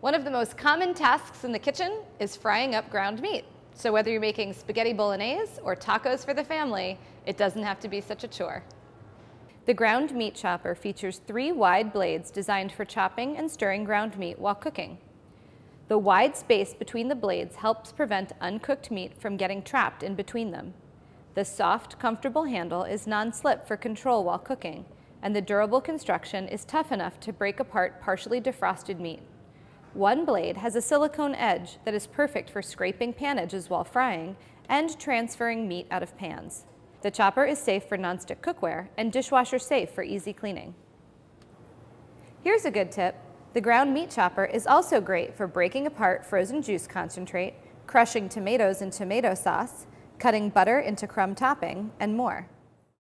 One of the most common tasks in the kitchen is frying up ground meat. So whether you're making spaghetti bolognese or tacos for the family, it doesn't have to be such a chore. The ground meat chopper features three wide blades designed for chopping and stirring ground meat while cooking. The wide space between the blades helps prevent uncooked meat from getting trapped in between them. The soft, comfortable handle is non-slip for control while cooking, and the durable construction is tough enough to break apart partially defrosted meat. One blade has a silicone edge that is perfect for scraping pan edges while frying and transferring meat out of pans. The chopper is safe for nonstick cookware and dishwasher safe for easy cleaning. Here's a good tip. The ground meat chopper is also great for breaking apart frozen juice concentrate, crushing tomatoes in tomato sauce, cutting butter into crumb topping, and more.